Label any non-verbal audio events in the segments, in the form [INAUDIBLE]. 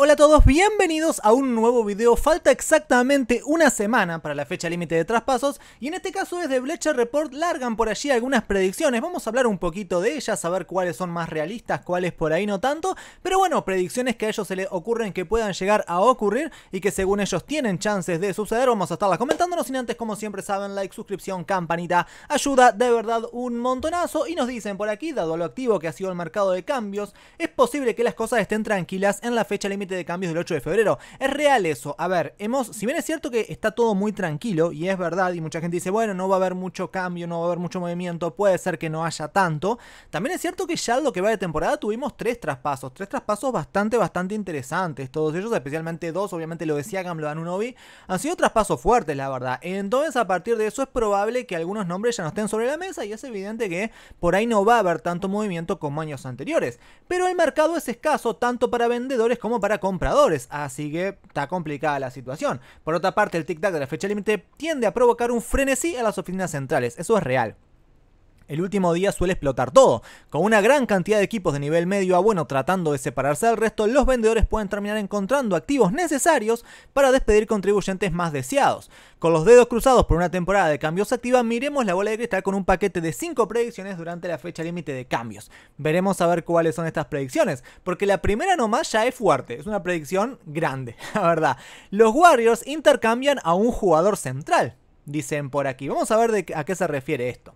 Hola a todos, bienvenidos a un nuevo video. Falta exactamente una semana para la fecha límite de traspasos y en este caso desde Bleacher Report largan por allí algunas predicciones. Vamos a hablar un poquito de ellas, a ver cuáles son más realistas, cuáles por ahí no tanto, pero bueno, predicciones que a ellos se les ocurren que puedan llegar a ocurrir y que según ellos tienen chances de suceder. Vamos a estarlas comentándonos sin antes, como siempre saben, like, suscripción, campanita, ayuda de verdad un montonazo y nos dicen por aquí, dado lo activo que ha sido el mercado de cambios, es posible que las cosas estén tranquilas en la fecha límite de cambios del 8 de febrero. Es real eso. A ver, hemos, si bien es cierto que está todo muy tranquilo, y es verdad, y mucha gente dice, bueno, no va a haber mucho cambio, no va a haber mucho movimiento, puede ser que no haya tanto. También es cierto que ya lo que va de temporada tuvimos tres traspasos, tres traspasos bastante, bastante interesantes, todos ellos, especialmente dos, obviamente lo decía Gamlo Anunobi han sido traspasos fuertes, la verdad. Entonces, a partir de eso es probable que algunos nombres ya no estén sobre la mesa y es evidente que por ahí no va a haber tanto movimiento como años anteriores. Pero el mercado es escaso tanto para vendedores como para compradores, así que está complicada la situación. Por otra parte, el tic-tac de la fecha límite tiende a provocar un frenesí a las oficinas centrales, eso es real el último día suele explotar todo. Con una gran cantidad de equipos de nivel medio a bueno tratando de separarse del resto, los vendedores pueden terminar encontrando activos necesarios para despedir contribuyentes más deseados. Con los dedos cruzados por una temporada de cambios activa, miremos la bola de cristal con un paquete de 5 predicciones durante la fecha límite de cambios. Veremos a ver cuáles son estas predicciones, porque la primera nomás ya es fuerte, es una predicción grande, [LAUGHS] la verdad. Los Warriors intercambian a un jugador central, dicen por aquí. Vamos a ver a qué se refiere esto.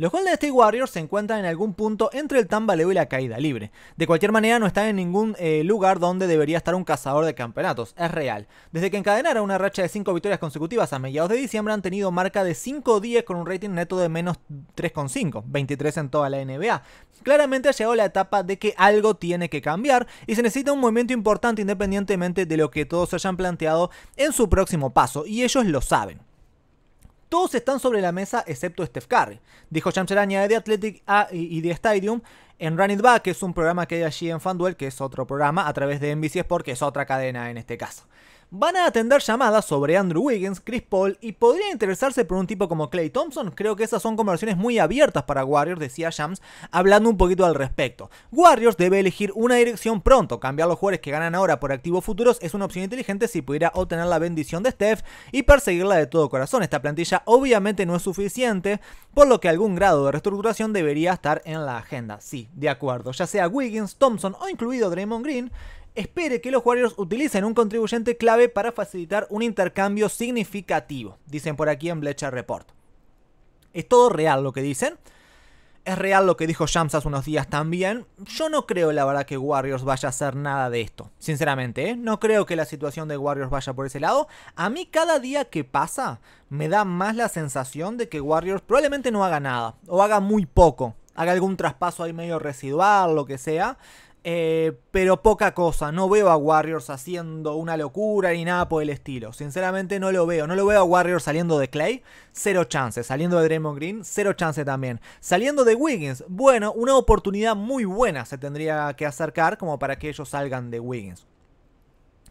Los Golden State Warriors se encuentran en algún punto entre el tambaleo y la caída libre. De cualquier manera, no están en ningún eh, lugar donde debería estar un cazador de campeonatos, es real. Desde que encadenaron una racha de 5 victorias consecutivas a mediados de diciembre, han tenido marca de 5 días con un rating neto de menos 3,5, 23 en toda la NBA. Claramente ha llegado la etapa de que algo tiene que cambiar y se necesita un movimiento importante independientemente de lo que todos hayan planteado en su próximo paso, y ellos lo saben. Todos están sobre la mesa excepto Steph Curry, dijo Chamcharaña de The Athletic y de Stadium en Run It Back, que es un programa que hay allí en FanDuel, que es otro programa a través de NBC Sport, que es otra cadena en este caso van a atender llamadas sobre Andrew Wiggins, Chris Paul y podría interesarse por un tipo como Clay Thompson. Creo que esas son conversaciones muy abiertas para Warriors, decía Shams, hablando un poquito al respecto. Warriors debe elegir una dirección pronto, cambiar los jugadores que ganan ahora por activos futuros es una opción inteligente si pudiera obtener la bendición de Steph y perseguirla de todo corazón. Esta plantilla obviamente no es suficiente, por lo que algún grado de reestructuración debería estar en la agenda. Sí, de acuerdo, ya sea Wiggins, Thompson o incluido Draymond Green, espere que los Warriors utilicen un contribuyente clave para facilitar un intercambio significativo, dicen por aquí en Bleacher Report. Es todo real lo que dicen. Es real lo que dijo Shams hace unos días también. Yo no creo, la verdad, que Warriors vaya a hacer nada de esto. Sinceramente, ¿eh? no creo que la situación de Warriors vaya por ese lado. A mí cada día que pasa me da más la sensación de que Warriors probablemente no haga nada. O haga muy poco. Haga algún traspaso ahí medio residual, lo que sea. Eh, pero poca cosa, no veo a Warriors haciendo una locura ni nada por el estilo. Sinceramente no lo veo. No lo veo a Warriors saliendo de Clay, cero chance Saliendo de Draymond Green, cero chance también. Saliendo de Wiggins, bueno, una oportunidad muy buena se tendría que acercar como para que ellos salgan de Wiggins.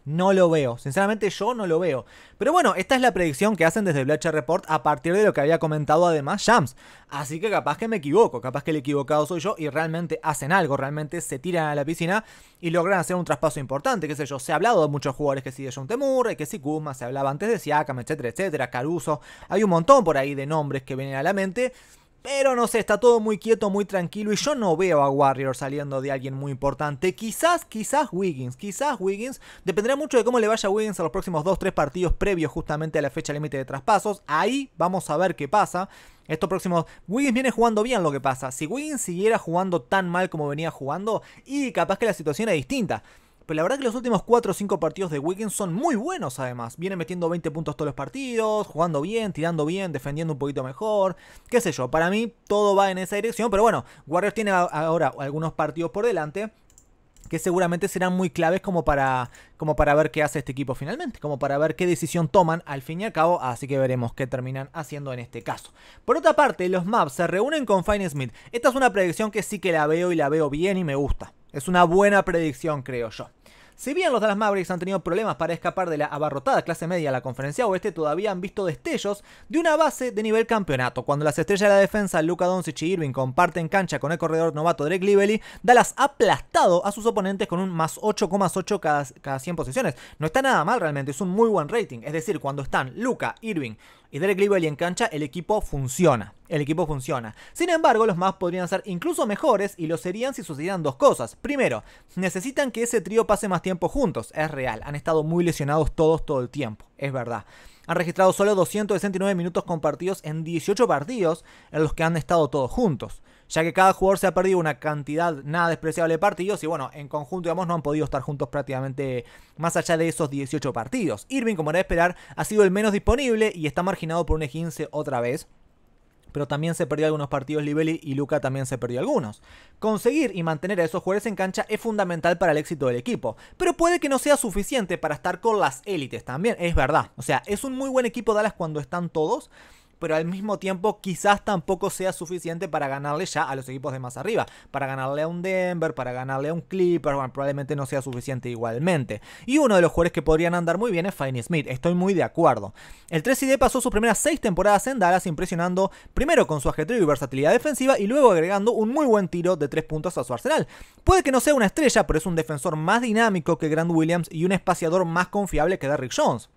No lo veo, sinceramente yo no lo veo. Pero bueno, esta es la predicción que hacen desde Bleacher Report a partir de lo que había comentado además Shams. Así que capaz que me equivoco, capaz que el equivocado soy yo y realmente hacen algo, realmente se tiran a la piscina y logran hacer un traspaso importante, que sé yo. Se ha hablado de muchos jugadores que sí de John Temur, que si Kuma, se hablaba antes de Siakam, etcétera, etcétera, Caruso. Hay un montón por ahí de nombres que vienen a la mente pero no sé, está todo muy quieto, muy tranquilo y yo no veo a Warrior saliendo de alguien muy importante. Quizás, quizás Wiggins, quizás Wiggins. Dependerá mucho de cómo le vaya a Wiggins a los próximos 2-3 partidos previos justamente a la fecha límite de traspasos. Ahí vamos a ver qué pasa. Estos próximos. Wiggins viene jugando bien lo que pasa. Si Wiggins siguiera jugando tan mal como venía jugando, y capaz que la situación es distinta. Pero la verdad que los últimos 4 o 5 partidos de Wiggins son muy buenos además. Viene metiendo 20 puntos todos los partidos, jugando bien, tirando bien, defendiendo un poquito mejor. Qué sé yo, para mí todo va en esa dirección. Pero bueno, Warriors tiene ahora algunos partidos por delante que seguramente serán muy claves como para, como para ver qué hace este equipo finalmente, como para ver qué decisión toman al fin y al cabo, así que veremos qué terminan haciendo en este caso. Por otra parte, los Maps se reúnen con Fine Smith. Esta es una predicción que sí que la veo y la veo bien y me gusta. Es una buena predicción, creo yo. Si bien los Dallas Mavericks han tenido problemas para escapar de la abarrotada clase media a la conferencia oeste, todavía han visto destellos de una base de nivel campeonato. Cuando las estrellas de la defensa, Luca Doncic y Irving, comparten cancha con el corredor novato Drake Lively, Dallas ha aplastado a sus oponentes con un más 8,8 cada, cada 100 posiciones. No está nada mal realmente, es un muy buen rating. Es decir, cuando están Luca, Irving, y dar equilibrio en cancha, el equipo funciona. El equipo funciona. Sin embargo, los más podrían ser incluso mejores y lo serían si sucedieran dos cosas. Primero, necesitan que ese trío pase más tiempo juntos. Es real. Han estado muy lesionados todos todo el tiempo. Es verdad. Han registrado solo 269 minutos compartidos en 18 partidos en los que han estado todos juntos ya que cada jugador se ha perdido una cantidad nada despreciable de partidos y bueno, en conjunto digamos no han podido estar juntos prácticamente más allá de esos 18 partidos. Irving, como era de esperar, ha sido el menos disponible y está marginado por un E15 otra vez pero también se perdió algunos partidos Libelli y Luca también se perdió algunos. Conseguir y mantener a esos jugadores en cancha es fundamental para el éxito del equipo, pero puede que no sea suficiente para estar con las élites también, es verdad. O sea, es un muy buen equipo Dallas cuando están todos, pero al mismo tiempo quizás tampoco sea suficiente para ganarle ya a los equipos de más arriba. Para ganarle a un Denver, para ganarle a un Clipper, probablemente no sea suficiente igualmente. Y uno de los jugadores que podrían andar muy bien es Fanny Smith, estoy muy de acuerdo. El 3D pasó sus primeras 6 temporadas en Dallas impresionando primero con su ajetreo y versatilidad defensiva y luego agregando un muy buen tiro de 3 puntos a su arsenal. Puede que no sea una estrella, pero es un defensor más dinámico que Grant Williams y un espaciador más confiable que Derrick Jones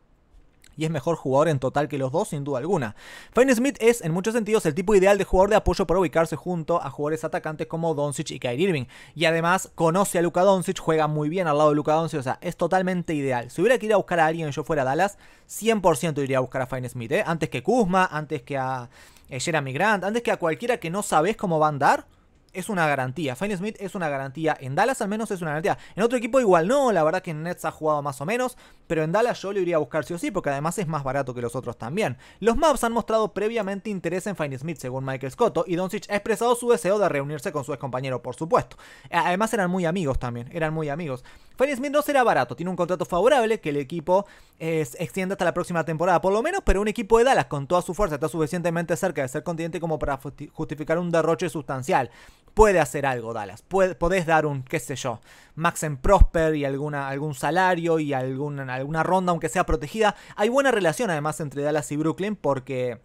y es mejor jugador en total que los dos, sin duda alguna. Fine Smith es, en muchos sentidos, el tipo ideal de jugador de apoyo para ubicarse junto a jugadores atacantes como Doncic y Kyrie Irving. Y además conoce a Luka Doncic, juega muy bien al lado de Luka Doncic, o sea, es totalmente ideal. Si hubiera que ir a buscar a alguien yo fuera a Dallas, 100% iría a buscar a Fine Smith, ¿eh? antes que Kuzma, antes que a eh, Jeremy Grant, antes que a cualquiera que no sabes cómo va a andar es una garantía. Fine Smith es una garantía. En Dallas al menos es una garantía. En otro equipo igual no. La verdad que en Nets ha jugado más o menos. Pero en Dallas yo le iría a buscar sí o sí. Porque además es más barato que los otros también. Los Maps han mostrado previamente interés en Fine Smith según Michael Scotto. Y Doncic ha expresado su deseo de reunirse con su ex compañero, por supuesto. Además eran muy amigos también. Eran muy amigos. Félix Smith no será barato, tiene un contrato favorable que el equipo extiende hasta la próxima temporada, por lo menos, pero un equipo de Dallas con toda su fuerza está suficientemente cerca de ser continente como para justificar un derroche sustancial. Puede hacer algo Dallas, podés dar un, qué sé yo, Max en Prosper y alguna, algún salario y alguna, alguna ronda, aunque sea protegida. Hay buena relación además entre Dallas y Brooklyn porque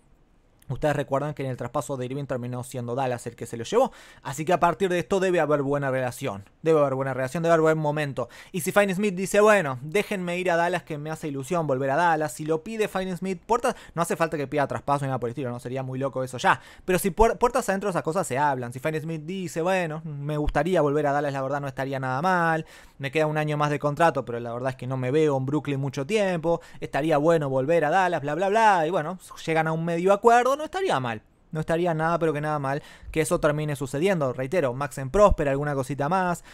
Ustedes recuerdan que en el traspaso de Irving terminó siendo Dallas el que se lo llevó. Así que a partir de esto debe haber buena relación. Debe haber buena relación, debe haber buen momento. Y si Fine Smith dice, bueno, déjenme ir a Dallas que me hace ilusión volver a Dallas. Si lo pide Fine Smith, puertas. No hace falta que pida traspaso ni nada por el estilo, no sería muy loco eso ya. Pero si puertas adentro esas cosas se hablan. Si Fine Smith dice, bueno, me gustaría volver a Dallas, la verdad no estaría nada mal. Me queda un año más de contrato, pero la verdad es que no me veo en Brooklyn mucho tiempo. Estaría bueno volver a Dallas, bla, bla, bla. Y bueno, llegan a un medio acuerdo no estaría mal. No estaría nada, pero que nada mal que eso termine sucediendo. Reitero, Max en Prosper, alguna cosita más,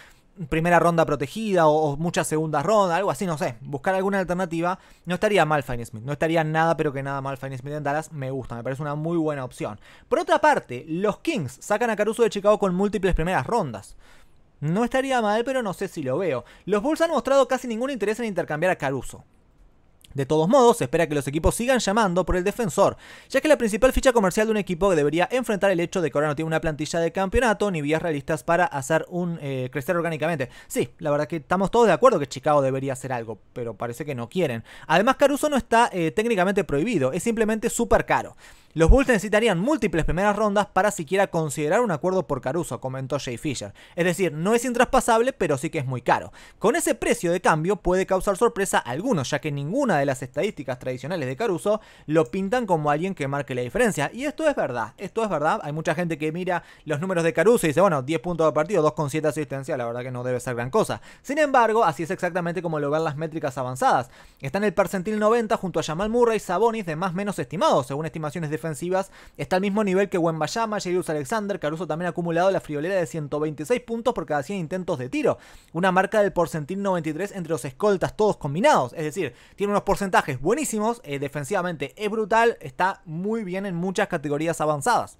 primera ronda protegida o, muchas segundas rondas, algo así, no sé. Buscar alguna alternativa. No estaría mal Fine Smith. No estaría nada, pero que nada mal Fine Smith en Dallas. Me gusta, me parece una muy buena opción. Por otra parte, los Kings sacan a Caruso de Chicago con múltiples primeras rondas. No estaría mal, pero no sé si lo veo. Los Bulls han mostrado casi ningún interés en intercambiar a Caruso. De todos modos, se espera que los equipos sigan llamando por el defensor, ya que la principal ficha comercial de un equipo que debería enfrentar el hecho de que ahora no tiene una plantilla de campeonato ni vías realistas para hacer un eh, crecer orgánicamente. Sí, la verdad que estamos todos de acuerdo que Chicago debería hacer algo, pero parece que no quieren. Además, Caruso no está eh, técnicamente prohibido, es simplemente súper caro. Los Bulls necesitarían múltiples primeras rondas para siquiera considerar un acuerdo por Caruso, comentó Jay Fisher. Es decir, no es intraspasable, pero sí que es muy caro. Con ese precio de cambio puede causar sorpresa a algunos, ya que ninguna de las estadísticas tradicionales de Caruso lo pintan como alguien que marque la diferencia. Y esto es verdad, esto es verdad. Hay mucha gente que mira los números de Caruso y dice, bueno, 10 puntos de partido, 2,7 asistencia, la verdad que no debe ser gran cosa. Sin embargo, así es exactamente como lo ven las métricas avanzadas. Está en el percentil 90 junto a Jamal Murray y Sabonis de más menos estimados, según estimaciones de defensivas está al mismo nivel que Wembayama, Jairus Alexander, Caruso también ha acumulado la friolera de 126 puntos por cada 100 intentos de tiro, una marca del porcentil 93 entre los escoltas todos combinados, es decir, tiene unos porcentajes buenísimos, eh, defensivamente es brutal, está muy bien en muchas categorías avanzadas.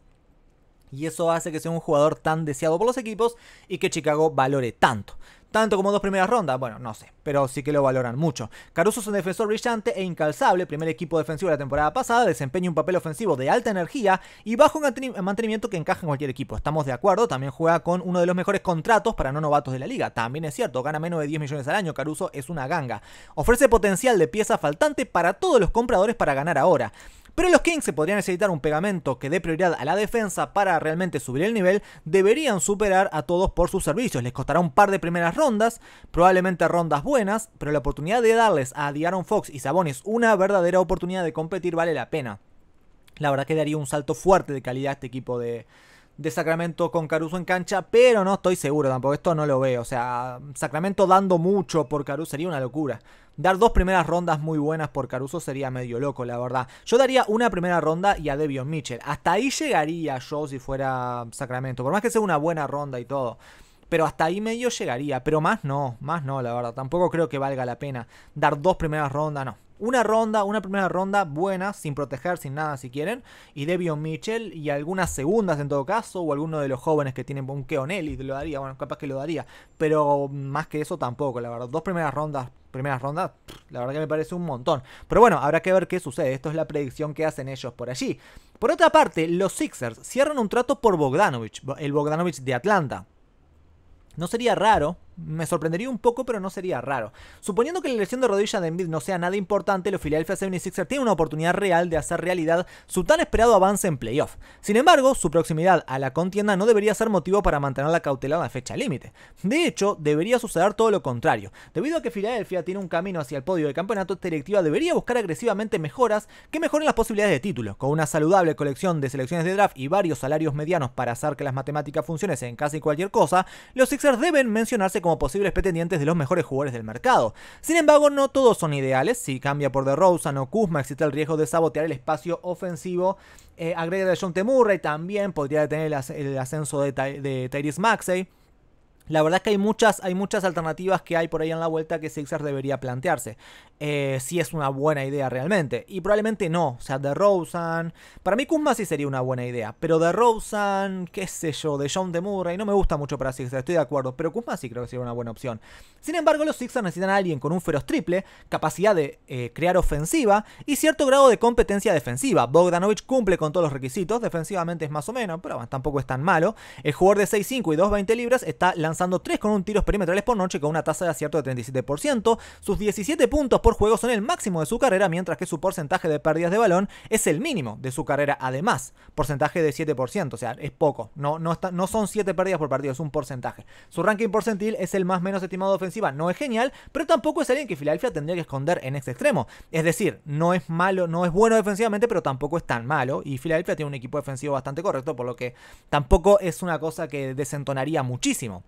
Y eso hace que sea un jugador tan deseado por los equipos y que Chicago valore tanto. ¿Tanto como dos primeras rondas? Bueno, no sé, pero sí que lo valoran mucho. Caruso es un defensor brillante e incalzable, primer equipo defensivo de la temporada pasada, desempeña un papel ofensivo de alta energía y bajo mantenimiento que encaja en cualquier equipo. Estamos de acuerdo, también juega con uno de los mejores contratos para no novatos de la liga. También es cierto, gana menos de 10 millones al año, Caruso es una ganga. Ofrece potencial de pieza faltante para todos los compradores para ganar ahora. Pero los Kings, se podrían necesitar un pegamento que dé prioridad a la defensa para realmente subir el nivel, deberían superar a todos por sus servicios. Les costará un par de primeras rondas, probablemente rondas buenas, pero la oportunidad de darles a Diaron Fox y Sabonis una verdadera oportunidad de competir vale la pena. La verdad que daría un salto fuerte de calidad a este equipo de, de Sacramento con Caruso en cancha, pero no estoy seguro tampoco, esto no lo veo. O sea, Sacramento dando mucho por Caruso sería una locura. Dar dos primeras rondas muy buenas por Caruso sería medio loco, la verdad. Yo daría una primera ronda y a Devion Mitchell. Hasta ahí llegaría yo si fuera Sacramento, por más que sea una buena ronda y todo. Pero hasta ahí medio llegaría, pero más no, más no, la verdad. Tampoco creo que valga la pena dar dos primeras rondas, no una ronda, una primera ronda buena, sin proteger, sin nada si quieren, y Devion Mitchell y algunas segundas en todo caso, o alguno de los jóvenes que tienen un Keonelli, lo daría, bueno, capaz que lo daría, pero más que eso tampoco, la verdad, dos primeras rondas primeras rondas, la verdad que me parece un montón. Pero bueno, habrá que ver qué sucede. Esto es la predicción que hacen ellos por allí. Por otra parte, los Sixers cierran un trato por Bogdanovich, el Bogdanovich de Atlanta. No sería raro me sorprendería un poco, pero no sería raro. Suponiendo que la lesión de rodilla de Embiid no sea nada importante, los Philadelphia 76ers tienen una oportunidad real de hacer realidad su tan esperado avance en playoff. Sin embargo, su proximidad a la contienda no debería ser motivo para mantener la cautela en fecha límite. De hecho, debería suceder todo lo contrario. Debido a que Philadelphia tiene un camino hacia el podio de campeonato, esta directiva debería buscar agresivamente mejoras que mejoren las posibilidades de título. Con una saludable colección de selecciones de draft y varios salarios medianos para hacer que las matemáticas funcionen en casi cualquier cosa, los Sixers deben mencionarse como posibles pretendientes de los mejores jugadores del mercado. Sin embargo, no todos son ideales. Si cambia por DeRozan o Kuzma, existe el riesgo de sabotear el espacio ofensivo. Eh, agrega de John Temurray también podría detener el, ascenso de, de Tyrese Maxey. La verdad es que hay muchas, hay muchas alternativas que hay por ahí en la vuelta que Sixers debería plantearse. Eh, si es una buena idea realmente. Y probablemente no. O sea, de Rosen. Para mí Kuzma sí sería una buena idea. Pero de Rosen, qué sé yo, de John de y No me gusta mucho para Sixers, estoy de acuerdo. Pero Kuzma sí creo que sería una buena opción. Sin embargo, los Sixers necesitan a alguien con un feroz triple, capacidad de eh, crear ofensiva y cierto grado de competencia defensiva. Bogdanovich cumple con todos los requisitos. Defensivamente es más o menos, pero tampoco es tan malo. El jugador de 6'5 y 2'20 libras está lanzando lanzando un tiros perimetrales por noche con una tasa de acierto de 37%. Sus 17 puntos por juego son el máximo de su carrera, mientras que su porcentaje de pérdidas de balón es el mínimo de su carrera. Además, porcentaje de 7%, o sea, es poco. No, no, no son 7 pérdidas por partido, es un porcentaje. Su ranking porcentil es el más menos estimado ofensiva. No es genial, pero tampoco es alguien que Filadelfia tendría que esconder en este extremo. Es decir, no es malo, no es bueno defensivamente, pero tampoco es tan malo. Y Filadelfia tiene un equipo defensivo bastante correcto, por lo que tampoco es una cosa que desentonaría muchísimo.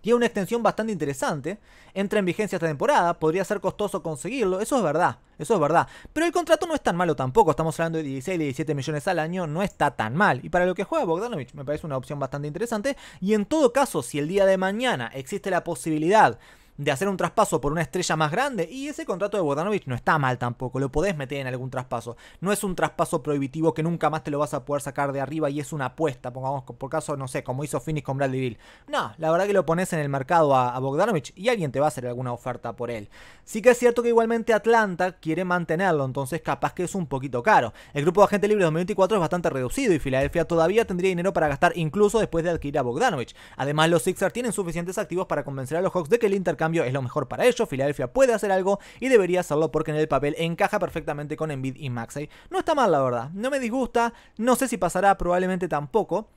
Tiene una extensión bastante interesante. Entra en vigencia esta temporada. Podría ser costoso conseguirlo. Eso es verdad. Eso es verdad. Pero el contrato no es tan malo tampoco. Estamos hablando de 16, 17 millones al año. No está tan mal. Y para lo que juega Bogdanovich me parece una opción bastante interesante. Y en todo caso, si el día de mañana existe la posibilidad de hacer un traspaso por una estrella más grande. Y ese contrato de Bogdanovich no está mal tampoco, lo podés meter en algún traspaso. No es un traspaso prohibitivo que nunca más te lo vas a poder sacar de arriba y es una apuesta, pongamos por caso, no sé, como hizo Phoenix con Bradley Bill. No, la verdad que lo pones en el mercado a, Bogdanovich y alguien te va a hacer alguna oferta por él. Sí que es cierto que igualmente Atlanta quiere mantenerlo, entonces capaz que es un poquito caro. El grupo de agente libre 2024 es bastante reducido y Filadelfia todavía tendría dinero para gastar incluso después de adquirir a Bogdanovich. Además, los Sixers tienen suficientes activos para convencer a los Hawks de que el intercambio es lo mejor para ellos, Filadelfia puede hacer algo y debería hacerlo porque en el papel encaja perfectamente con Envid y Maxey. No está mal la verdad, no me disgusta, no sé si pasará, probablemente tampoco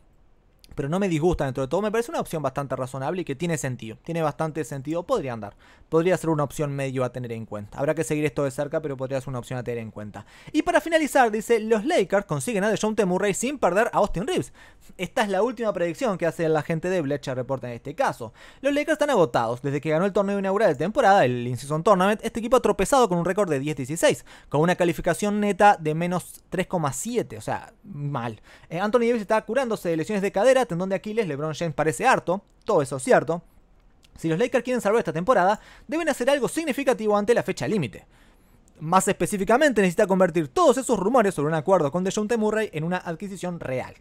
pero no me disgusta dentro de todo. Me parece una opción bastante razonable y que tiene sentido. Tiene bastante sentido. Podría andar. Podría ser una opción medio a tener en cuenta. Habrá que seguir esto de cerca, pero podría ser una opción a tener en cuenta. Y para finalizar, dice, los Lakers consiguen a john Murray sin perder a Austin Reeves. Esta es la última predicción que hace la gente de Bleacher Report en este caso. Los Lakers están agotados. Desde que ganó el torneo inaugural de temporada, el In-Season Tournament, este equipo ha tropezado con un récord de 10-16, con una calificación neta de menos 3,7, o sea, mal. Eh, Anthony Davis está curándose de lesiones de cadera, tendón de Aquiles, LeBron James parece harto, todo eso es cierto. Si los Lakers quieren salvar esta temporada, deben hacer algo significativo ante la fecha límite. Más específicamente, necesita convertir todos esos rumores sobre un acuerdo con DeJounte Murray en una adquisición real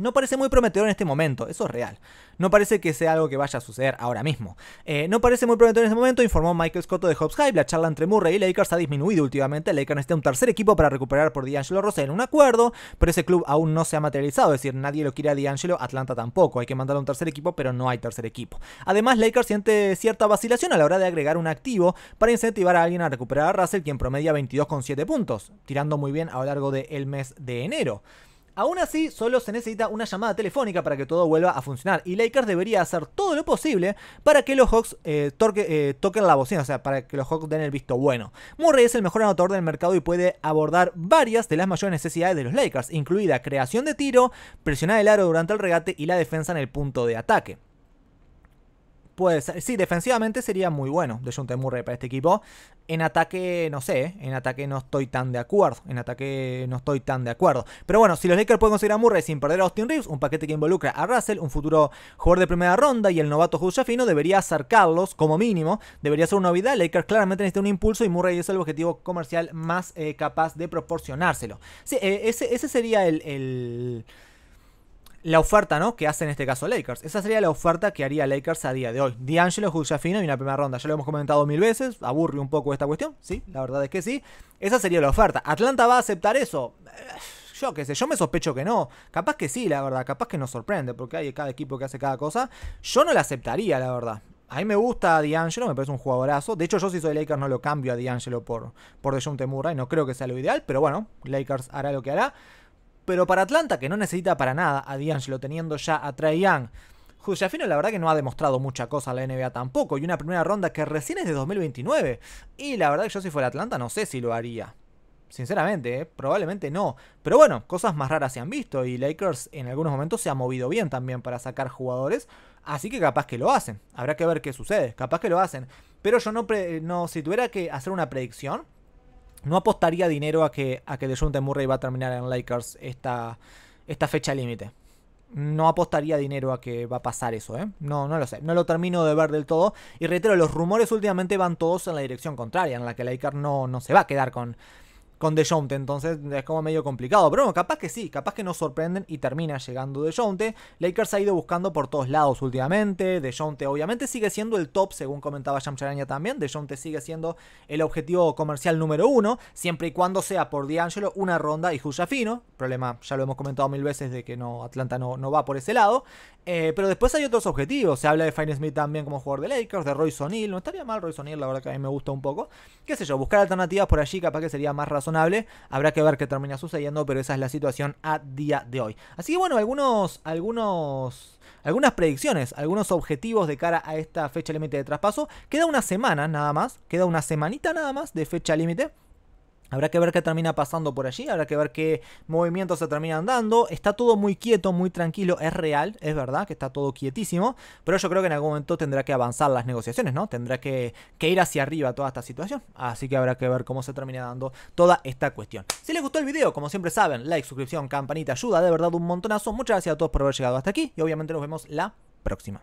no parece muy prometedor en este momento, eso es real. No parece que sea algo que vaya a suceder ahora mismo. Eh, no parece muy prometedor en este momento, informó Michael Scotto de Hobbs High. La charla entre Murray y Lakers ha disminuido últimamente. Lakers necesita un tercer equipo para recuperar por D'Angelo Russell en un acuerdo, pero ese club aún no se ha materializado. Es decir, nadie lo quiere a D'Angelo, Atlanta tampoco. Hay que mandar un tercer equipo, pero no hay tercer equipo. Además, Lakers siente cierta vacilación a la hora de agregar un activo para incentivar a alguien a recuperar a Russell, quien promedia 22,7 puntos, tirando muy bien a lo largo del mes de enero. Aún así, solo se necesita una llamada telefónica para que todo vuelva a funcionar. Y Lakers debería hacer todo lo posible para que los Hawks eh, eh, toquen la bocina, o sea, para que los Hawks den el visto bueno. Murray es el mejor anotador del mercado y puede abordar varias de las mayores necesidades de los Lakers, incluida creación de tiro, presionar el aro durante el regate y la defensa en el punto de ataque. Puede ser. Sí, defensivamente sería muy bueno de John Murray para este equipo. En ataque, no sé, ¿eh? en ataque no estoy tan de acuerdo. En ataque no estoy tan de acuerdo. Pero bueno, si los Lakers pueden conseguir a Murray sin perder a Austin Reeves, un paquete que involucra a Russell, un futuro jugador de primera ronda y el novato Jules Fino debería acercarlos como mínimo. Debería ser una novedad. Lakers claramente necesita un impulso y Murray es el objetivo comercial más eh, capaz de proporcionárselo. Sí, eh, ese, ese sería el la oferta, ¿no? Que hace en este caso Lakers. Esa sería la oferta que haría Lakers a día de hoy. D'Angelo, fino y una primera ronda. Ya lo hemos comentado mil veces. Aburre un poco esta cuestión. Sí, la verdad es que sí. Esa sería la oferta. ¿Atlanta va a aceptar eso? Eh, yo qué sé, yo me sospecho que no. Capaz que sí, la verdad. Capaz que nos sorprende porque hay cada equipo que hace cada cosa. Yo no la aceptaría, la verdad. A mí me gusta D'Angelo, me parece un jugadorazo. De hecho, yo si soy Lakers no lo cambio a D'Angelo por, por DeJounte Murray. No creo que sea lo ideal, pero bueno, Lakers hará lo que hará. Pero para Atlanta, que no necesita para nada a D'Angelo teniendo ya a Trae Young, la verdad que no ha demostrado mucha cosa a la NBA tampoco. Y una primera ronda que recién es de 2029. Y la verdad que yo si fuera Atlanta no sé si lo haría. Sinceramente, ¿eh? probablemente no. Pero bueno, cosas más raras se han visto y Lakers en algunos momentos se ha movido bien también para sacar jugadores. Así que capaz que lo hacen. Habrá que ver qué sucede. Capaz que lo hacen. Pero yo no, no si tuviera que hacer una predicción, no apostaría dinero a que, a que Dejounte Murray va a terminar en Lakers esta, esta fecha límite. No apostaría dinero a que va a pasar eso, ¿eh? No, no lo sé. No lo termino de ver del todo. Y reitero, los rumores últimamente van todos en la dirección contraria, en la que Lakers no, no se va a quedar con, con Dejounte. Entonces es como medio complicado. Pero bueno, capaz que sí, capaz que nos sorprenden y termina llegando Dejounte. Lakers ha ido buscando por todos lados últimamente. Dejounte obviamente sigue siendo el top, según comentaba Jam también. Dejounte sigue siendo el objetivo comercial número uno, siempre y cuando sea por D'Angelo una ronda y Juya Fino. Problema, ya lo hemos comentado mil veces de que no, Atlanta no, va por ese lado. Eh, pero después hay otros objetivos. Se habla de Fine Smith también como jugador de Lakers, de Royce O'Neal. No estaría mal Royce O'Neal, la verdad que a mí me gusta un poco. Qué sé yo, buscar alternativas por allí capaz que sería más razonable Habrá que ver qué termina sucediendo, pero esa es la situación a día de hoy. Así que bueno, algunos, algunos, algunas predicciones, algunos objetivos de cara a esta fecha límite de traspaso. Queda una semana nada más, queda una semanita nada más de fecha límite. Habrá que ver qué termina pasando por allí, habrá que ver qué movimientos se terminan dando. Está todo muy quieto, muy tranquilo, es real, es verdad que está todo quietísimo, pero yo creo que en algún momento tendrá que avanzar las negociaciones, ¿no? Tendrá que, que ir hacia arriba toda esta situación, así que habrá que ver cómo se termina dando toda esta cuestión. Si les gustó el video, como siempre saben, like, suscripción, campanita, ayuda de verdad un montonazo. Muchas gracias a todos por haber llegado hasta aquí y obviamente nos vemos la próxima.